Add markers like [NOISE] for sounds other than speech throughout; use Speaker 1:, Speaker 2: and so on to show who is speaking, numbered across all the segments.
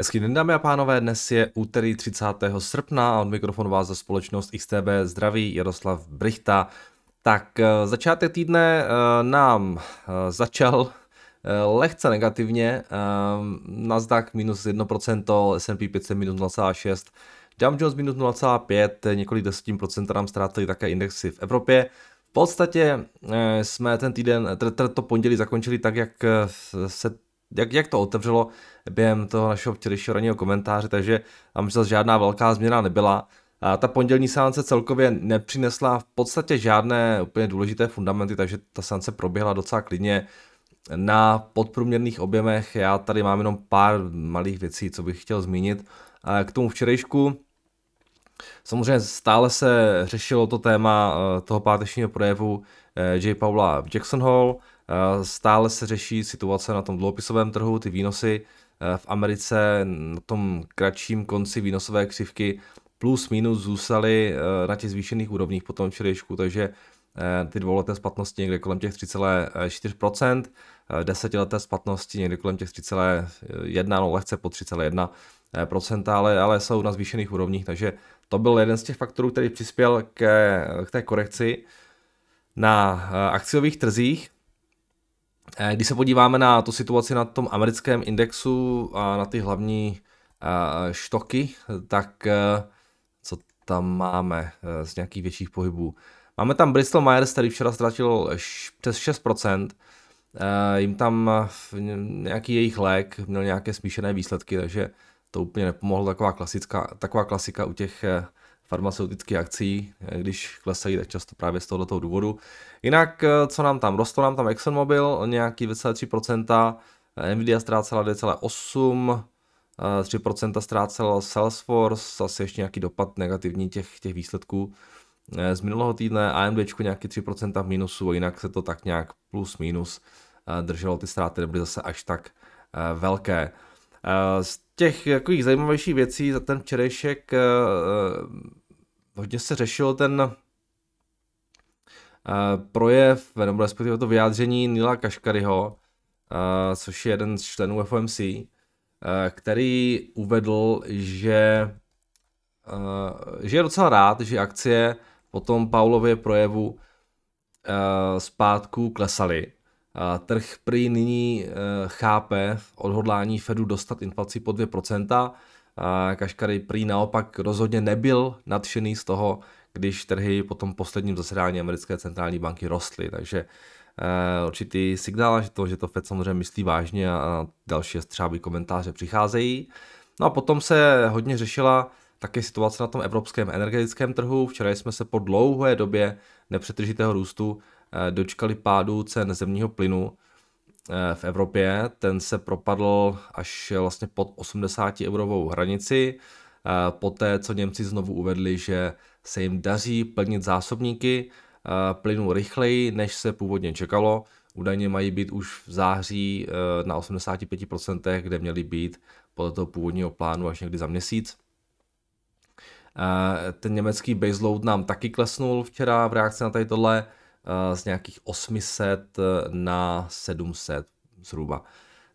Speaker 1: Hezký den dámy a pánové, dnes je úterý 30. srpna a od mikrofonu vás za společnost XTB zdraví Jaroslav Brichta. Tak eh, začátek týdne eh, nám eh, začal lehce negativně, Nasdaq minus 1%, S&P 500 minus 0,6%, Dow Jones minus 0,5, několik desetin procent nám ztrátili také indexy v Evropě. V podstatě jsme ten týden, to pondělí zakončili tak, jak se jak, jak to otevřelo během toho našeho včerejšího raního komentáře, takže tam se žádná velká změna nebyla. A ta pondělní sánce celkově nepřinesla v podstatě žádné úplně důležité fundamenty, takže ta sánce proběhla docela klidně. Na podprůměrných objemech já tady mám jenom pár malých věcí, co bych chtěl zmínit. K tomu včerejšku Samozřejmě stále se řešilo to téma eh, toho pátečního projevu eh, J. Paula v Jackson Hall. Eh, stále se řeší situace na tom dluhopisovém trhu, ty výnosy eh, v Americe na tom kratším konci výnosové křivky plus minus zůstaly eh, na těch zvýšených úrovních po tom včerejšku, takže ty dvouleté splatnosti někde kolem těch 3,4%, desetileté splatnosti někde kolem těch 3,1, no lehce po 3,1%, ale, ale jsou na zvýšených úrovních, takže to byl jeden z těch faktorů, který přispěl k, k té korekci na akciových trzích. Eh, když se podíváme na tu situaci na tom americkém indexu a na ty hlavní eh, štoky, tak eh, co tam máme z nějakých větších pohybů? Máme tam Bristol Myers, který včera ztratil přes 6%. Jim tam nějaký jejich lék měl nějaké smíšené výsledky, takže to úplně nepomohlo. Taková, klasická, taková klasika u těch farmaceutických akcí, eh, když klesají, tak často právě z tohoto důvodu. Jinak, eh, co nám tam? Rostlo nám tam ExxonMobil nějaký 23%, eh, Nvidia ztrácela 2,8%, 3% ztrácel Salesforce, asi ještě nějaký dopad negativní těch, těch výsledků z minulého týdne, AMD nějaký 3% v minusu, jinak se to tak nějak plus minus drželo, ty ztráty nebyly zase až tak velké. Z těch takových zajímavějších věcí za ten včerejšek hodně se řešil ten eh, projev, nebo respektive to vyjádření Nila Kaškaryho, eh, což je jeden z členů FOMC, eh, který uvedl, že, že je docela rád, že akcie po tom Paulově projevu zpátku klesaly. Trh prý nyní chápe odhodlání Fedu dostat inflaci po 2%, Kaškary prý naopak rozhodně nebyl nadšený z toho, když trhy po tom posledním zasedání americké centrální banky rostly, takže eh, určitý signál, že to, že to Fed samozřejmě myslí vážně a další střáby komentáře přicházejí. No a potom se hodně řešila také situace na tom evropském energetickém trhu. Včera jsme se po dlouhé době nepřetržitého růstu eh, dočkali pádu cen zemního plynu, Eh, v Evropě, ten se propadl až vlastně pod 80 eurovou hranici, eh, poté co Němci znovu uvedli, že se jim daří plnit zásobníky eh, plynu rychleji, než se původně čekalo. Údajně mají být už v září na 85%, kde měli být podle toho původního plánu až někdy za měsíc. Ten německý baseload nám taky klesnul včera v reakci na tady tohle. Eh, z nějakých 800 eh, na 700 zhruba.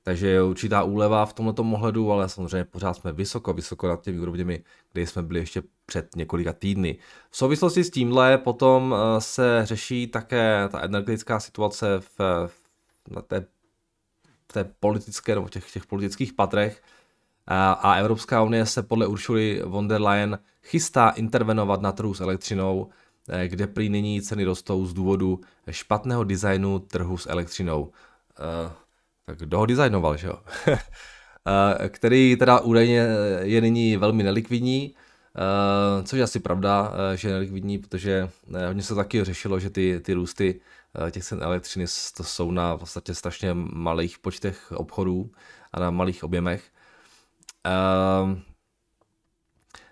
Speaker 1: Takže je určitá úleva v tomto ohledu, ale samozřejmě pořád jsme vysoko, vysoko nad těmi úrovněmi, kde jsme byli ještě před několika týdny. V souvislosti s tímhle potom eh, se řeší také ta energetická situace v, v té, v té politické nebo v těch, těch politických patrech a, a Evropská unie se podle Uršuly von der Leyen chystá intervenovat na trhu s elektřinou, Eh, kde prý nyní ceny rostou z důvodu špatného designu trhu s elektřinou. Eh, tak kdo ho designoval, že jo? [LAUGHS] Eh, který teda údajně je nyní velmi nelikvidní, což je asi pravda, že je nelikvidní, protože hodně se taky řešilo, že ty, ty růsty těch cen elektřiny to jsou na vlastně strašně malých počtech obchodů a na malých objemech.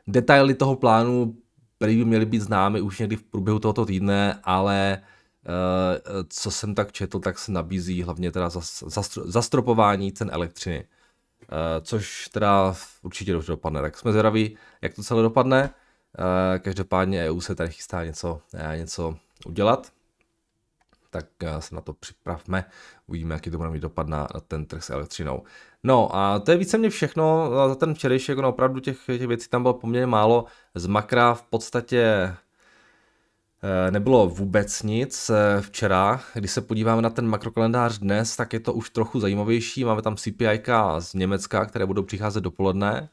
Speaker 1: Detaily toho plánu které by měly být známy už někdy v průběhu tohoto týdne, ale eh, co jsem tak četl, tak se nabízí hlavně teda zastropování cen elektřiny. Eh, což teda určitě dobře dopadne, tak jsme zvědaví, jak to celé dopadne. Eh, každopádně EU se tady chystá něco, něco udělat tak eh, se na to připravme. Uvidíme, jaký to bude mít dopad na, na ten trh s elektřinou. No a to je víceméně všechno za ten včerejšek, no opravdu těch, těch věcí tam bylo poměrně málo. Z makra v podstatě eh, nebylo vůbec nic eh, včera. Když se podíváme na ten makrokalendář dnes, tak je to už trochu zajímavější. Máme tam CPI z Německa, které budou přicházet dopoledne.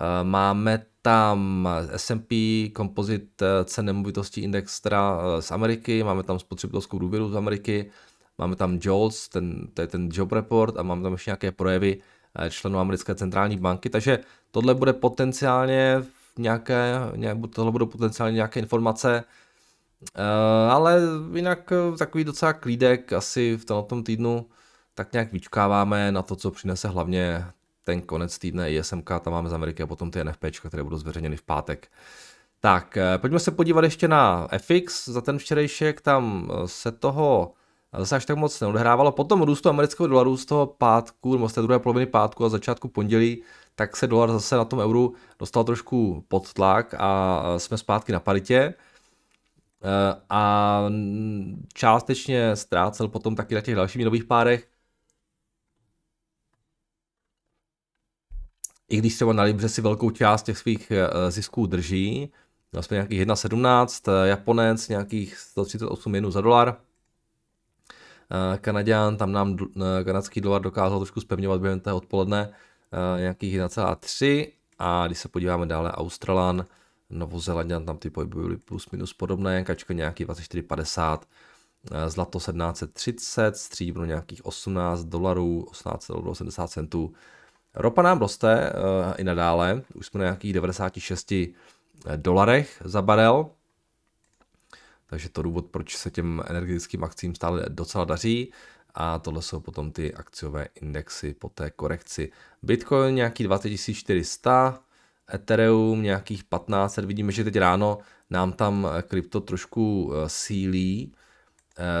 Speaker 1: Eh, máme tam S&P kompozit eh, cen nemovitostí index eh, z Ameriky, máme tam spotřebitelskou důvěru z Ameriky, máme tam JOLS, ten, to je ten job report a máme tam ještě nějaké projevy členů americké centrální banky, takže tohle bude potenciálně nějaké, tohle budou potenciálně nějaké informace, ale jinak takový docela klídek asi v tomto týdnu tak nějak vyčkáváme na to, co přinese hlavně ten konec týdne ISMK, tam máme z Ameriky a potom ty NFP, které budou zveřejněny v pátek. Tak, eh, pojďme se podívat ještě na FX. Za ten včerejšek tam eh, se toho eh, zase až tak moc neodhrávalo. Potom růstu amerického dolaru z toho pátku, nebo z té druhé poloviny pátku a začátku pondělí, tak se dolar zase na tom euru dostal trošku pod tlak a jsme zpátky na paritě. A částečně ztrácel potom taky na těch dalších měnových párech. i když třeba na Libře si velkou část těch svých eh, zisků drží, aspoň vlastně nějakých 1,17, eh, Japonec nějakých 138 jenů za dolar, eh, Kanaděn, tam nám kanadský dolar dokázal trošku spevňovat během té odpoledne nějakých 1,3 a když se podíváme dále, Australan, Novozelandian, tam ty pohyby byly plus minus podobné, kačko nějaký 24,50, zlato 1730, stříbro nějakých 18 dolarů, 18,80 centů, Ropa nám roste eh, i nadále, už jsme na nějakých 96 eh, dolarech za barel, takže to důvod, proč se těm energetickým akcím stále docela daří. A tohle jsou potom ty akciové indexy po té korekci. Bitcoin nějaký 2400, Ethereum nějakých 15, Vidíme, že teď ráno nám tam eh, krypto trošku sílí,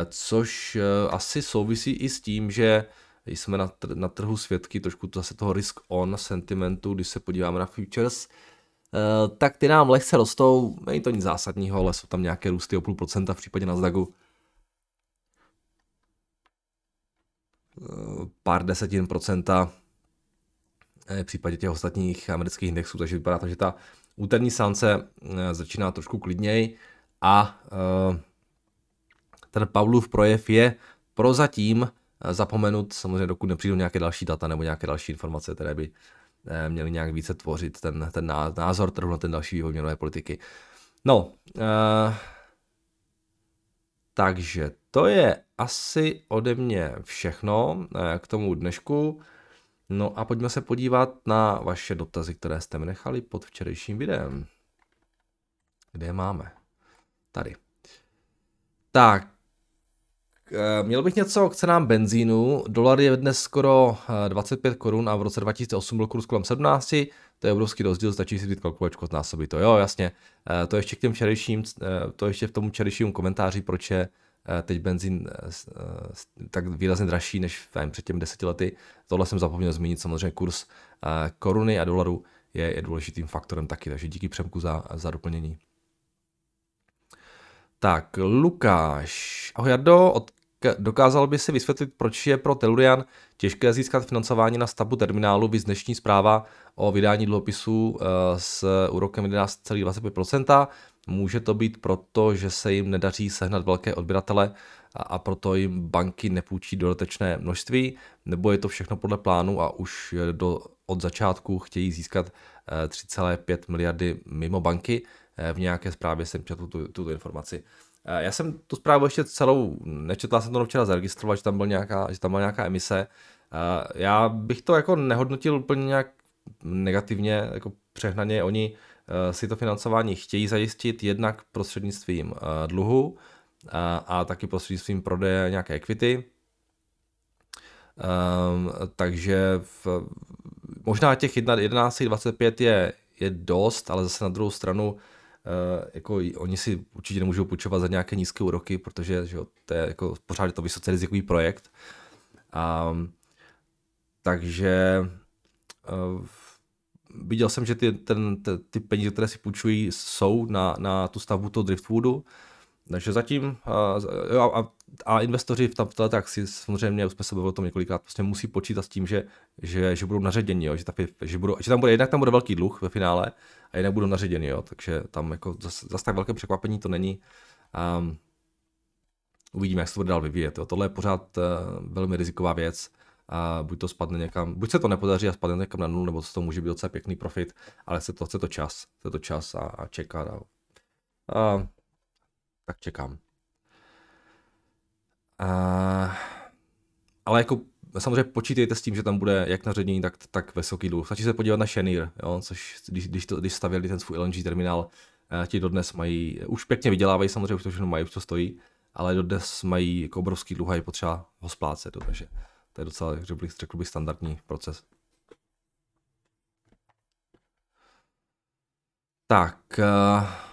Speaker 1: což asi souvisí i s tím, že jsme na, tr- na trhu svědky trošku to zase toho risk-on sentimentu, když se podíváme na futures, eh, tak ty nám lehce rostou, není to nic zásadního, ale jsou tam nějaké růsty o půl procenta v případě Nasdaqu. Eh, pár desetin procenta eh, v případě těch ostatních amerických indexů, takže vypadá to, že ta úterní sance začíná trošku klidněji a ten Pavlov projev je prozatím Eh, zapomenut, samozřejmě dokud nepřijdou nějaké další data nebo nějaké další informace, které by eh, měly nějak více tvořit ten, ten názor trhu na ten další vývoj měnové politiky. No, eh, takže to je asi ode mě všechno k tomu dnešku. No a pojďme se podívat na vaše dotazy, které jste mi nechali pod včerejším videem. Kde je máme? Tady. Tak, Eh, měl bych něco k cenám benzínu. Dolar je dnes skoro 25 eh, korun a v roce 2008 byl kurz kolem 17. To je obrovský rozdíl, stačí si vzít kalkulačku násoby to. Jo, jasně. Eh, to ještě k těm včerejším, to ještě v tom včerejším komentáři, proč je teď benzín tak výrazně dražší než nevím, před těmi deseti lety. Tohle jsem zapomněl zmínit, samozřejmě kurz koruny a dolaru je, je důležitým faktorem taky, takže díky Přemku za, za doplnění. Tak, Lukáš. Ahoj, Jardo, od Eh, dokázal by si vysvětlit, proč je pro Telurian těžké získat financování na stavbu terminálu, vy dnešní zpráva o vydání dluhopisů eh, s úrokem 11,25%. Může to být proto, že se jim nedaří sehnat velké odběratele a proto jim banky nepůjčí dodatečné množství, nebo je to všechno podle plánu a už eh, do, od začátku chtějí získat 3,5 miliardy mimo banky. V nějaké zprávě jsem četl tu, tuto informaci. Eh, já jsem tu zprávu ještě celou nečetla, jsem to včera zaregistroval, že tam, byl nějaká, že tam byla nějaká emise. Eh, já bych to jako nehodnotil úplně nějak negativně, jako přehnaně. Oni eh, si to financování chtějí zajistit jednak prostřednictvím dluhu a, a taky prostřednictvím prodeje nějaké equity. Um, takže v, možná těch 11.25 je, je dost, ale zase na druhou stranu Eh, jako oni si určitě nemůžou půjčovat za nějaké nízké úroky, protože že jo, to je jako pořád to vysoce rizikový projekt. A, takže eh, viděl jsem, že ty, ten, ty, ty peníze, které si půjčují, jsou na, na tu stavbu toho Driftwoodu, takže zatím, eh, a, a a investoři v tomto tak si samozřejmě, už jsme se bavili o tom několikrát, prostě musí počítat s tím, že, že, že budou naředěni, jo, že, ta, že, budou, že tam bude, jednak tam bude velký dluh ve finále a jinak budou naředěni, jo, takže tam jako zase zas tak velké překvapení to není. Um, uvidíme, jak se to bude dál vyvíjet. Jo. Tohle je pořád uh, velmi riziková věc. A buď to spadne někam, buď se to nepodaří a spadne někam na nulu, nebo to může být docela pěkný profit, ale se to, chce to čas, chce to čas a, a čekat. A, a, tak čekám. A, ale jako samozřejmě počítejte s tím, že tam bude jak na ředění, tak, tak vysoký dluh. Stačí se podívat na Shenir, jo, což když, když, to, když stavěli ten svůj LNG terminál, eh, ti dodnes mají, už pěkně vydělávají samozřejmě, už to všechno mají, už to stojí, ale dodnes mají jako obrovský dluh a je potřeba ho splácet, jo, takže to je docela, bych, řekl bych, standardní proces. Tak, uh...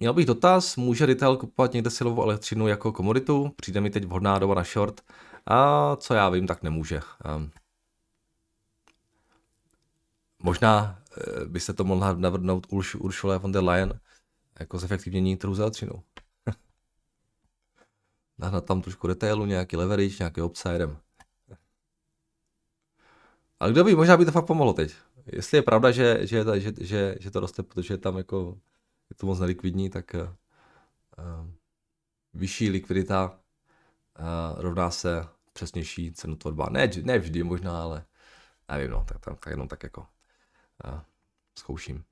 Speaker 1: Měl bych dotaz, může retail kupovat někde silovou elektřinu jako komoditu? Přijde mi teď vhodná doba na short. A co já vím, tak nemůže. Um, možná uh, se to mohla navrhnout Urš, Uršule von der Leyen jako zefektivnění trhu s elektřinu. [LAUGHS] Nahnat tam trošku detailu, nějaký leverage, nějaký upside. Ale kdo ví, možná by to fakt pomohlo teď. Jestli je pravda, že, že, že, že, že to roste, protože je tam jako je to moc nelikvidní, tak uh, vyšší likvidita uh, rovná se přesnější cenotvorba. Ne, ne vždy možná, ale nevím, no, tak, tak, jenom tak jako uh, zkouším.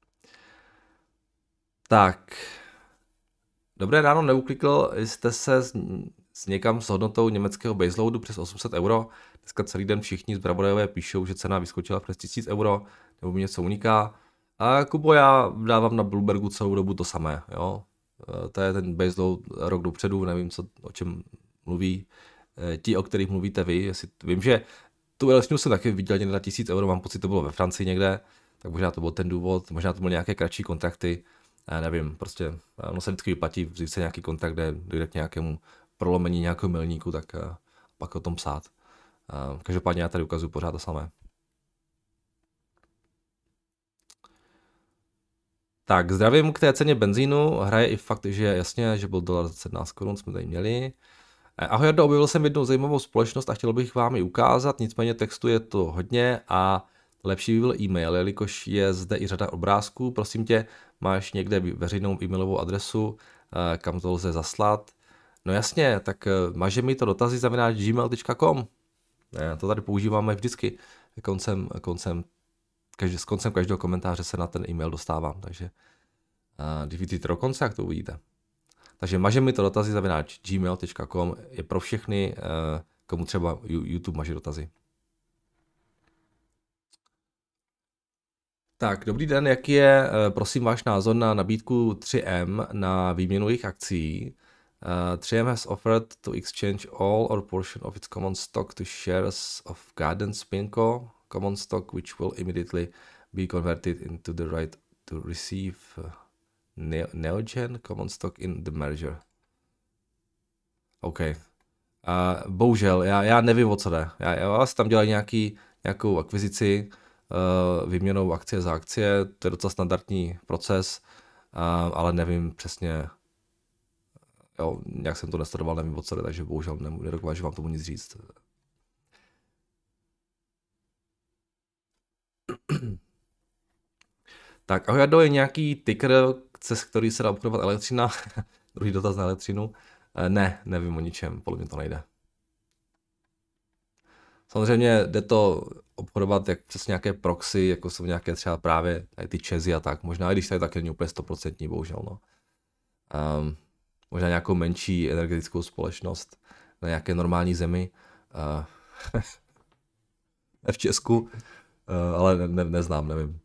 Speaker 1: Tak, dobré ráno, neuklikl jste se s, s někam s hodnotou německého baseloadu přes 800 euro. Dneska celý den všichni z Bravodajové píšou, že cena vyskočila přes 1000 euro, nebo mi něco uniká. A Kubo já dávám na Bloombergu celou dobu to samé, jo. E, to je ten baseload rok dopředu, nevím, co, o čem mluví e, ti, o kterých mluvíte vy. Jestli, vím, že tu LSNU jsem taky viděl někde na 1000 euro, mám pocit, to bylo ve Francii někde, tak možná to byl ten důvod, možná to byly nějaké kratší kontakty, já nevím, prostě e, ono se vždycky vyplatí vzít se nějaký kontrakt, kde dojde k nějakému prolomení nějakého milníku, tak pak o tom psát. Každopádně já tady ukazuju pořád to samé. Tak, zdravím k té ceně benzínu. Hraje i fakt, že jasně, že byl dolar za 17 korun, jsme tady měli. Eh, ahoj, Jardo, objevil jsem jednu zajímavou společnost a chtěl bych vám ji ukázat, nicméně textu je to hodně a lepší by byl e-mail, jelikož je zde i řada obrázků. Prosím tě, máš někde veřejnou e-mailovou adresu, eh, kam to lze zaslat. No jasně, tak eh, maže mi to dotazy zavináč gmail.com. To tady používáme vždycky koncem, koncem každý, s koncem každého komentáře se na ten e-mail dostávám, takže uh, když vidíte do konce, jak to uvidíte. Takže maže mi to dotazy zavináč gmail.com je pro všechny, uh, komu třeba YouTube maže dotazy. Tak, dobrý den, jaký je, eh, prosím, váš názor na nabídku 3M na výměnu jejich akcí? Uh, 3M has offered to exchange all or portion of its common stock to shares of Garden Spinco common stock which will immediately be converted into the right to receive uh, ne Neogen common stock in the merger. OK. Uh, bohužel, já, já nevím, o co jde. Já, já vás tam dělají nějaký, nějakou akvizici, uh, vyměnou akcie za akcie, to je docela standardní proces, uh, ale nevím přesně, jo, nějak jsem to nesledoval, nevím, o co jde, takže bohužel nedokážu vám tomu nic říct. [CLEARS THROAT] tak Ahoyado je nějaký ticker, cez který se dá obchodovat elektřina. [LAUGHS] Druhý dotaz na elektřinu. Eh, ne, nevím o ničem, podle mě to nejde. Samozřejmě jde to obchodovat jak přes nějaké proxy, jako jsou nějaké třeba právě tady ty čezy a tak. Možná i když tady taky není úplně stoprocentní, bohužel. No. Um, možná nějakou menší energetickou společnost na nějaké normální zemi. Uh, [LAUGHS] v Česku. Eh, ale ne, ne, neznám, nevím.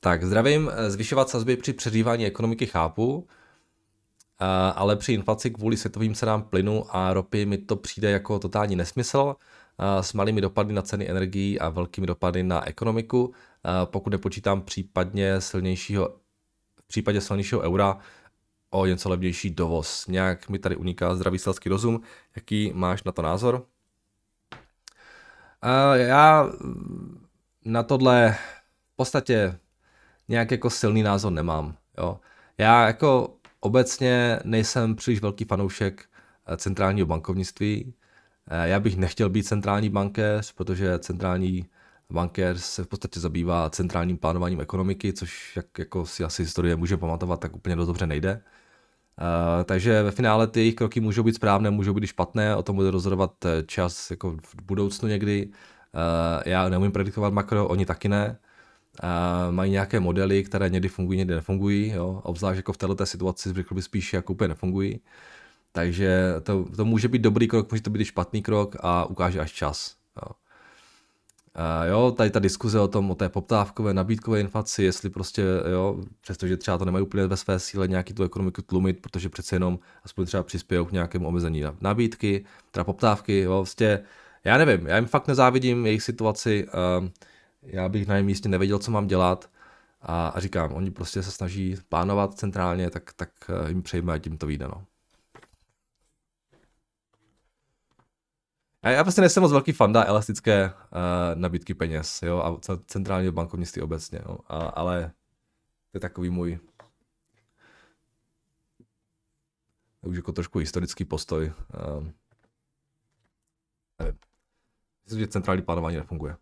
Speaker 1: Tak, zdravím. Eh, zvyšovat sazby při přeřívání ekonomiky chápu, eh, ale při inflaci kvůli světovým cenám plynu a ropy mi to přijde jako totální nesmysl s malými dopady na ceny energií a velkými dopady na ekonomiku, pokud nepočítám případně silnějšího, v případě silnějšího eura o něco levnější dovoz. Nějak mi tady uniká zdravý selský rozum. Jaký máš na to názor? A já na tohle v podstatě nějak jako silný názor nemám. Jo. Já jako obecně nejsem příliš velký fanoušek eh, centrálního bankovnictví. Eh, já bych nechtěl být centrální bankéř, protože centrální bankéř se v podstatě zabývá centrálním plánováním ekonomiky, což jak jako si asi historie může pamatovat, tak úplně dost dobře nejde. Uh, takže ve finále ty jejich kroky můžou být správné, můžou být špatné, o tom bude rozhodovat eh, čas jako v budoucnu někdy. Uh, já neumím predikovat makro, oni taky ne. Uh, mají nějaké modely, které někdy fungují, někdy nefungují, jo? obzvlášť jako v této situaci řekl by spíš jako úplně nefungují. Takže to, to může být dobrý krok, může to být i špatný krok a ukáže až čas jo, tady ta diskuze o tom, o té poptávkové, nabídkové inflaci, jestli prostě, jo, přestože třeba to nemají úplně ve své síle nějaký tu ekonomiku tlumit, protože přece jenom aspoň třeba přispějou k nějakému omezení nabídky, teda poptávky, jo, vlastně, já nevím, já jim fakt nezávidím jejich situaci, já bych na jejím místě nevěděl, co mám dělat, a, a říkám, oni prostě se snaží plánovat centrálně, tak, tak eh, jim přejme, ať jim to vyjde. No. Já vlastně nejsem moc velký fanda elastické uh, nabídky peněz jo, a centrálního bankovnictví obecně, jo, a, ale to je takový můj už jako trošku historický postoj. Uh, nevím. Myslím, že centrální plánování nefunguje.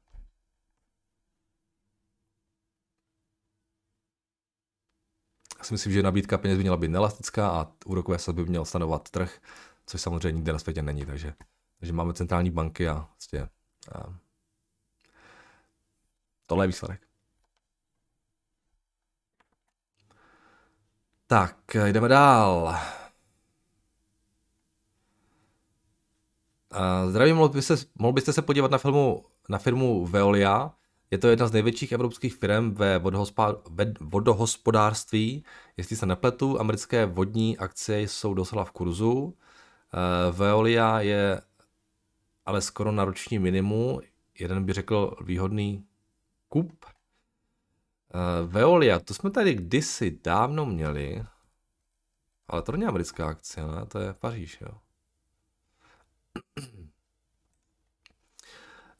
Speaker 1: Já si myslím, že nabídka peněz by měla být nelastická a úrokové sazby by měl stanovat trh, což samozřejmě nikde na světě není, takže takže máme centrální banky a vlastně a tohle je výsledek. Tak, jdeme dál. Zdravím, mohl, by se, mohl byste se podívat na, filmu, na firmu Veolia. Je to jedna z největších evropských firm ve, vodohospodářství. Jestli se nepletu, americké vodní akcie jsou doslova v kurzu. Eh, Veolia je ale skoro na roční minimu. Jeden by řekl výhodný kup. Eh, Veolia, to jsme tady kdysi dávno měli, ale to není americká akce, ne? To je Paříž, jo.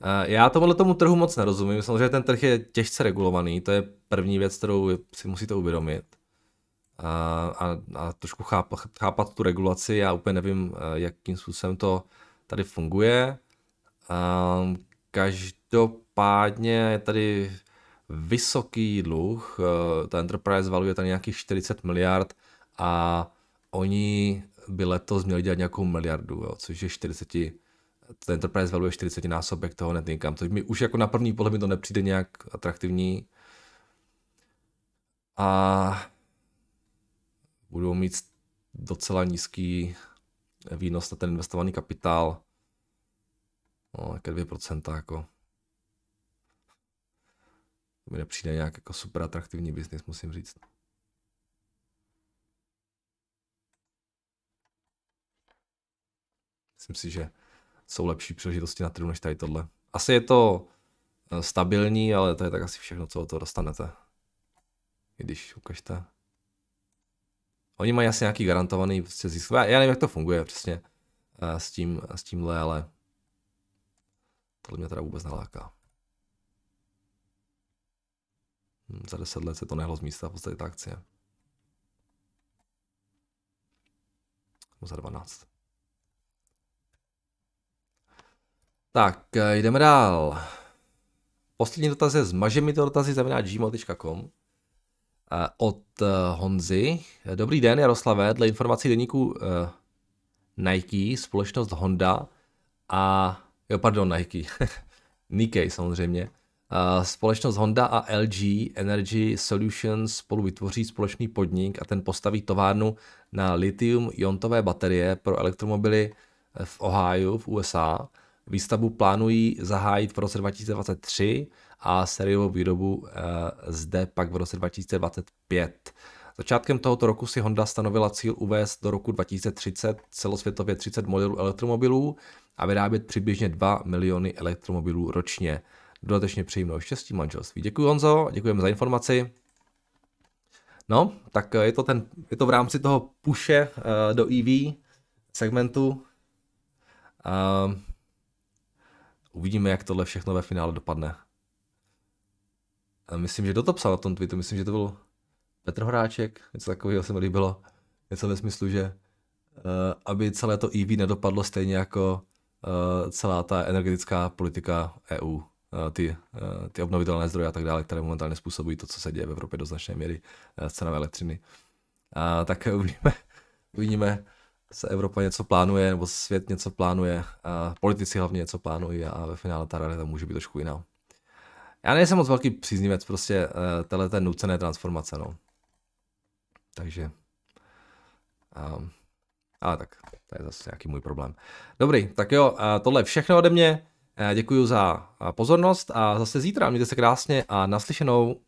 Speaker 1: Eh, já tomuhle tomu trhu moc nerozumím. Samozřejmě ten trh je těžce regulovaný, to je první věc, kterou si musíte uvědomit. A, eh, a, a trošku chápat, chápat tu regulaci, já úplně nevím, jakým způsobem to uh, tady funguje. Ehm, každopádně je tady vysoký dluh, ehm, ta Enterprise value je tady nějakých 40 miliard a oni by letos měli dělat nějakou miliardu, jo, což je 40, ten Enterprise value je 40 násobek toho net income, což mi už jako na první pohled mi to nepřijde nějak atraktivní. A budou mít docela nízký výnos na ten investovaný kapitál. No, nějaké 2% jako. To mi nepřijde nějak jako super atraktivní biznis, musím říct. Myslím si, že jsou lepší příležitosti na trhu než tady tohle. Asi je to eh, stabilní, ale to je tak asi všechno, co o to dostanete. I když ukažte. Oni mají asi nějaký garantovaný prostě zisk. Já, já nevím, jak to funguje přesně eh, s, tím, s tímhle, ale tohle mě teda vůbec neláká. Hm, za deset let se to nehlo z místa, v podstatě ta akcie. Nebo za 12. Tak, eh, jdeme dál. Poslední dotaz je zmažemi mi to dotazy, znamená gmail.com. Eh, od eh, Honzy. Dobrý den, Jaroslave. Dle informací deníku eh, Nike, společnost Honda a... Jo, pardon, Nike. [LAUGHS] Nike, samozřejmě. Společnost Honda a LG Energy Solutions spolu vytvoří společný podnik a ten postaví továrnu na litium-iontové baterie pro elektromobily v Ohio v USA. Výstavbu plánují zahájit v roce 2023 a seriovou výrobu eh, zde pak v roce 2025. Začátkem tohoto roku si Honda stanovila cíl uvést do roku 2030 celosvětově 30 modelů elektromobilů a vyrábět přibližně 2 miliony elektromobilů ročně. Dodatečně přeji štěstí manželství. Děkuji Honzo, děkujeme za informaci. No, tak eh, je to, ten, je to v rámci toho puše eh, do EV segmentu. Uh, Uvidíme, jak tohle všechno ve finále dopadne. A myslím, že kdo to psal na tom tweetu, myslím, že to byl Petr Horáček, něco takového se mi líbilo, něco ve smyslu, že uh, aby celé to EV nedopadlo stejně jako uh, celá ta energetická politika EU, uh, eh, ty, uh, ty obnovitelné zdroje a tak dále, které momentálně způsobují to, co se děje v Evropě do značné míry uh, cenami elektřiny. Uh, tak uvidíme, uvidíme se Evropa něco plánuje, nebo svět něco plánuje, a politici hlavně něco plánují a ve finále ta realita může být trošku jiná. Já nejsem moc velký příznivec prostě eh, téhle té nucené transformace, no. Takže... Um, ale tak, to je zase nějaký můj problém. Dobrý, tak jo, eh, tohle je všechno ode mě. Eh, Děkuji za pozornost a zase zítra. Mějte se krásně a naslyšenou.